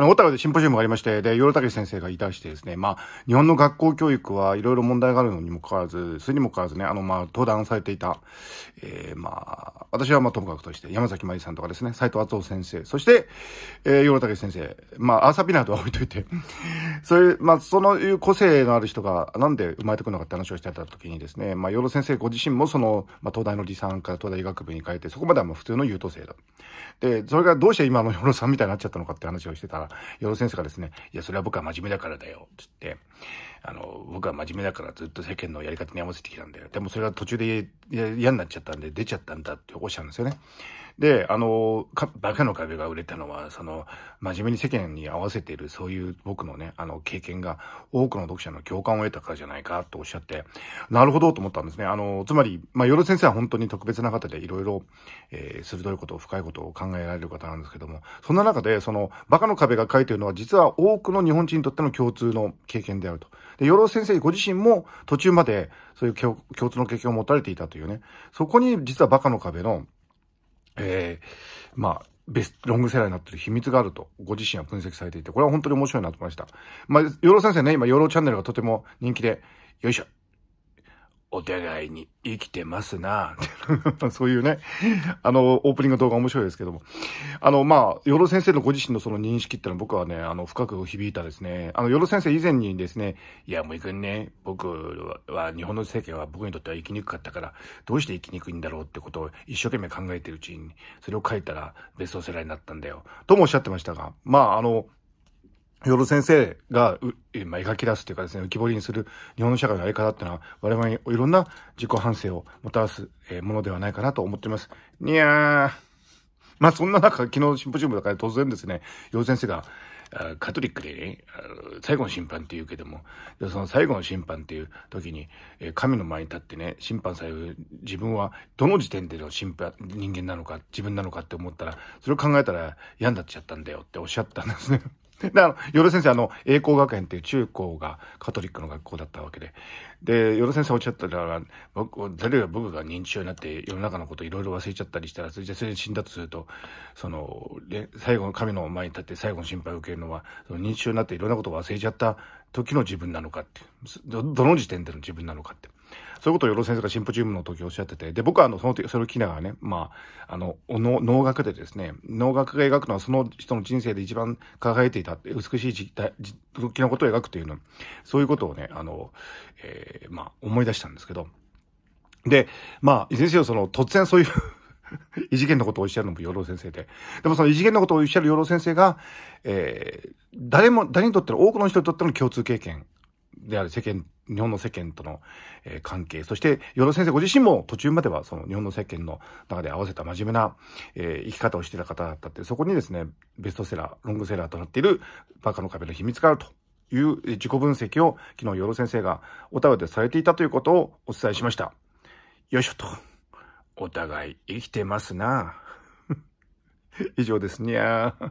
あの、小樽でシンポジウムがありまして、で、ロタ武先生がいたしてですね、まあ、日本の学校教育はいろいろ問題があるのにもかかわらず、それにもかかわらずね、あの、まあ、登壇されていた、えー、まあ、私はまあ、ともかくとして、山崎まりさんとかですね、斎藤敦夫先生、そして、えー、ロタ武先生、まあ、アーサピナードは置いといて、そういう、まあ、そのいう個性のある人が、なんで生まれてくるのかって話をしてた時にですね、まあ、ヨロ先生ご自身もその、まあ、東大の理産から東大医学部に変えて、そこまではもう普通の優等生だ。で、それがどうして今のヨロさんみたいになっちゃったのかって話をしてたら、養老先生がですね、いや、それは僕は真面目だからだよ、つって、あの、僕は真面目だからずっと世間のやり方に合わせてきたんだよ。でもそれが途中で嫌になっちゃったんで出ちゃったんだっておっしゃるんですよね。で、あの、かバカの壁が売れたのは、その、真面目に世間に合わせている、そういう僕のね、あの、経験が多くの読者の共感を得たからじゃないかとおっしゃって、なるほどと思ったんですね。あの、つまり、まあ、よろ先生は本当に特別な方で、いろいろ、えー、鋭いこと、を、深いことを考えられる方なんですけども、そんな中で、その、バカの壁が書いてるのは、実は多くの日本人にとっての共通の経験であると。で、養老先生ご自身も途中までそういう共通の経験を持たれていたというね、そこに実はバカの壁のえー、まあ、ベスト、ロングセラーになってる秘密があると、ご自身は分析されていて、これは本当に面白いなと思いました。まあ、養老先生ね、今、養老チャンネルがとても人気で、よいしょお互いに生きてますな そういうね、あの、オープニング動画面白いですけども。あの、まあ、ヨロ先生のご自身のその認識ってのは僕はね、あの、深く響いたですね。あの、ヨロ先生以前にですね、いや、もう行くんね、僕は、日本の政権は僕にとっては生きにくかったから、どうして生きにくいんだろうってことを一生懸命考えてるうちに、それを書いたらベストセラーになったんだよ。ともおっしゃってましたが、まあ、あの、ヨロ先生がう、まあ、描き出すというかですね、浮き彫りにする日本の社会のあり方っていうのは、我々にいろんな自己反省をもたらす、えー、ものではないかなと思っています。にゃー。まあそんな中、昨日シンポジウムだから突然ですね、ヨロ先生が、カトリックでね、最後の審判って言うけども、その最後の審判っていう時に、神の前に立ってね、審判される自分はどの時点での審判、人間なのか、自分なのかって思ったら、それを考えたら嫌になっちゃったんだよっておっしゃったんですね。で、あの、よろ先生、あの、栄光学園っていう中高がカトリックの学校だったわけで。で、よろ先生おっしゃったら、僕、誰が僕が認知症になって世の中のこといろいろ忘れちゃったりしたら、それじゃそれ死んだとすると、その、最後の神の前に立って最後の心配を受けるのは、その認知症になっていろんなことを忘れちゃった時の自分なのかってど、どの時点での自分なのかって。そういうことを養老先生がシンポジウムの時おっしゃってて、で、僕はあの、その時、それを聞きながらね、まあ、あの、能楽でですね、能楽が描くのはその人の人生で一番輝いていた、美しい時代、時のことを描くというの、そういうことをね、あの、えー、まあ、思い出したんですけど、で、まあ、いずれにせよ、その、突然そういう 異次元のことをおっしゃるのも養老先生で。でもその異次元のことをおっしゃる養老先生が、えー、誰も、誰にとっての、多くの人にとっての共通経験である世間日本の世間との、えー、関係、そして、与野先生ご自身も途中まではその日本の世間の中で合わせた真面目な、えー、生き方をしてた方だったって、そこにですね、ベストセラー、ロングセラーとなっているバカの壁の秘密があるという自己分析を昨日与野先生がお便りでされていたということをお伝えしました。よいしょと。お互い生きてますな。以上ですにゃー。